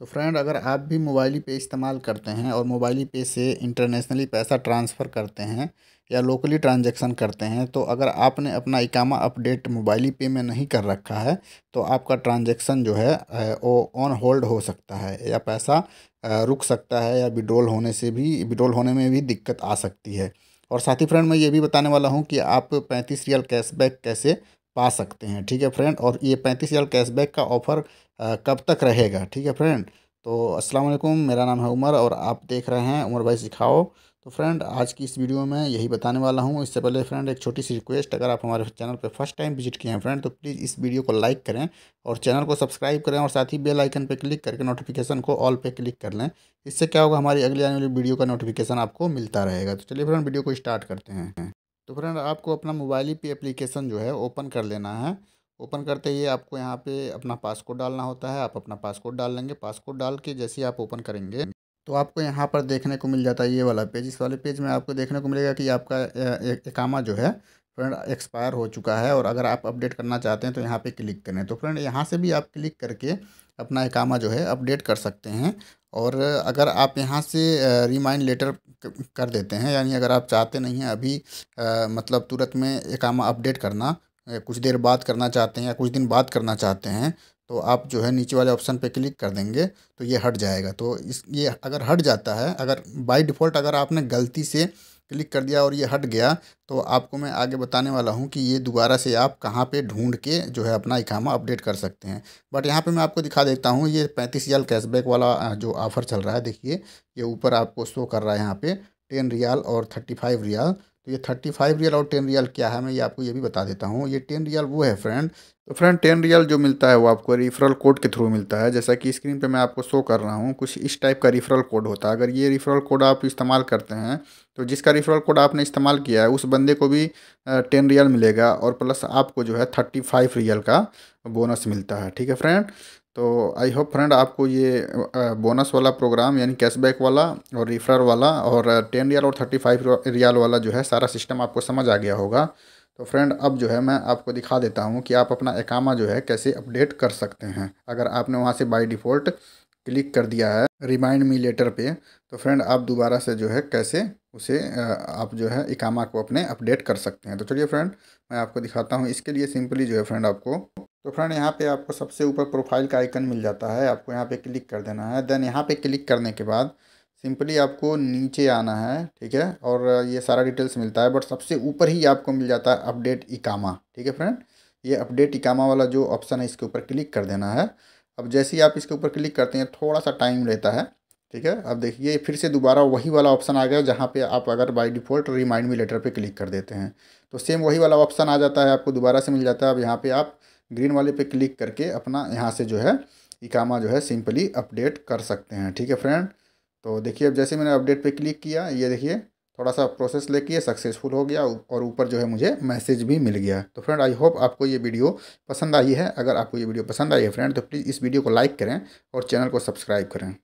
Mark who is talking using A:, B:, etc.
A: तो फ्रेंड अगर आप भी मोबाइली पे इस्तेमाल करते हैं और मोबाइली पे से इंटरनेशनली पैसा ट्रांसफ़र करते हैं या लोकली ट्रांजैक्शन करते हैं तो अगर आपने अपना इकामा अपडेट मोबाइली पे में नहीं कर रखा है तो आपका ट्रांजैक्शन जो है वो ऑन होल्ड हो सकता है या पैसा रुक सकता है या विड्रोल होने से भी विड्रोल होने में भी दिक्कत आ सकती है और साथ ही फ्रेंड मैं ये भी बताने वाला हूँ कि आप पैंतीस रियल कैशबैक कैसे पा सकते हैं ठीक है फ्रेंड और ये पैंतीस हज़ार कैशबैक का ऑफ़र कब तक रहेगा ठीक है फ्रेंड तो अस्सलाम वालेकुम मेरा नाम है उमर और आप देख रहे हैं उमर भाई सिखाओ तो फ्रेंड आज की इस वीडियो में यही बताने वाला हूँ इससे पहले फ्रेंड एक छोटी सी रिक्वेस्ट अगर आप हमारे चैनल पर फर्स्ट टाइम विजिट किए हैं फ्रेंड तो प्लीज़ इस वीडियो को लाइक करें और चैनल को सब्सक्राइब करें और साथ ही बेल आइकन पर क्लिक करके नोटिफिकेशन को ऑल पे क्लिक कर लें इससे क्या होगा हमारी अगली आने वाली वीडियो का नोटिफिकेशन आपको मिलता रहेगा तो चलिए फ्रेंड वीडियो को स्टार्ट करते हैं तो फ्रेंड आपको अपना मोबाइल ही पे एप्लीकेशन जो है ओपन कर लेना है ओपन करते ही आपको यहाँ पे अपना पासकोड डालना होता है आप अपना पासकोड डाल लेंगे पासकोड डाल के जैसे ही आप ओपन करेंगे तो आपको यहाँ पर देखने को मिल जाता है ये वाला पेज इस वाले पेज में आपको देखने को मिलेगा कि आपका एकामा जो है फ्रेंड एक्सपायर हो चुका है और अगर आप अपडेट करना चाहते हैं तो यहाँ पे क्लिक करें तो फ्रेंड यहाँ से भी आप क्लिक करके अपना एकामा जो है अपडेट कर सकते हैं और अगर आप यहाँ से रिमाइंड लेटर कर देते हैं यानी अगर आप चाहते नहीं हैं अभी आ, मतलब तुरंत में एकामा अपडेट करना कुछ देर बाद करना चाहते हैं या कुछ दिन बाद करना चाहते हैं तो आप जो है नीचे वाले ऑप्शन पे क्लिक कर देंगे तो ये हट जाएगा तो इस ये अगर हट जाता है अगर बाय डिफ़ॉल्ट अगर आपने गलती से क्लिक कर दिया और ये हट गया तो आपको मैं आगे बताने वाला हूँ कि ये दोबारा से आप कहाँ पे ढूंढ के जो है अपना इकामा अपडेट कर सकते हैं बट यहाँ पे मैं आपको दिखा देता हूँ ये पैंतीस रियाल कैशबैक वाला जो ऑफ़र चल रहा है देखिए ये ऊपर आपको शो कर रहा है यहाँ पे टेन रियाल और थर्टी फाइव रियाल तो ये थर्टी फाइव रियल और टेन रियल क्या है मैं ये आपको ये भी बता देता हूँ ये टेन रियल वो है फ्रेंड तो फ्रेंड टेन रियल जो मिलता है वो आपको रिफ़रल कोड के थ्रू मिलता है जैसा कि स्क्रीन पे मैं आपको शो कर रहा हूँ कुछ इस टाइप का रिफ़रल कोड होता है अगर ये रिफ़रल कोड आप इस्तेमाल करते हैं तो जिसका रिफ़रल कोड आपने इस्तेमाल किया है उस बंदे को भी टेन रियल मिलेगा और प्लस आपको जो है थर्टी फाइव रियल का बोनस मिलता है ठीक है फ्रेंड तो आई होप फ्रेंड आपको ये बोनस वाला प्रोग्राम यानी कैशबैक वाला और रिफरल वाला और टेन रियल और थर्टी फाइव रियल वाला जो है सारा सिस्टम आपको समझ आ गया होगा तो फ्रेंड अब जो है मैं आपको दिखा देता हूँ कि आप अपना एकामा जो है कैसे अपडेट कर सकते हैं अगर आपने वहाँ से बाई डिफ़ॉल्ट क्लिक कर दिया है रिमाइंड मी लेटर पे तो फ्रेंड आप दोबारा से जो है कैसे उसे आप जो है इकामा को अपने अपडेट कर सकते हैं तो चलिए फ्रेंड मैं आपको दिखाता हूँ इसके लिए सिंपली जो है फ्रेंड आपको तो फ्रेंड यहाँ पे आपको सबसे ऊपर प्रोफाइल का आइकन मिल जाता है आपको यहाँ पे क्लिक कर देना है देन यहाँ पे क्लिक करने के बाद सिंपली आपको नीचे आना है ठीक है और ये सारा डिटेल्स मिलता है बट सबसे ऊपर ही आपको मिल जाता है अपडेट इकामा ठीक है फ्रेंड ये अपडेट इकामा वाला जो ऑप्शन है इसके ऊपर क्लिक कर देना है अब जैसे ही आप इसके ऊपर क्लिक करते हैं थोड़ा सा टाइम रहता है ठीक है अब देखिए फिर से दोबारा वही वाला ऑप्शन आ गया जहाँ पे आप अगर by default remind me later पे क्लिक कर देते हैं तो सेम वही वाला ऑप्शन आ जाता है आपको दोबारा से मिल जाता है अब यहाँ पे आप ग्रीन वाले पे क्लिक करके अपना यहाँ से जो है इकामा जो है सिंपली अपडेट कर सकते हैं ठीक है फ्रेंड तो देखिए अब जैसे मैंने अपडेट पे क्लिक किया ये देखिए थोड़ा सा प्रोसेस लेके ये सक्सेसफुल हो गया और ऊपर जो है मुझे मैसेज भी मिल गया तो फ्रेंड आई होप आपको ये वीडियो पसंद आई है अगर आपको ये वीडियो पसंद आई है फ्रेंड तो प्लीज़ इस वीडियो को लाइक करें और चैनल को सब्सक्राइब करें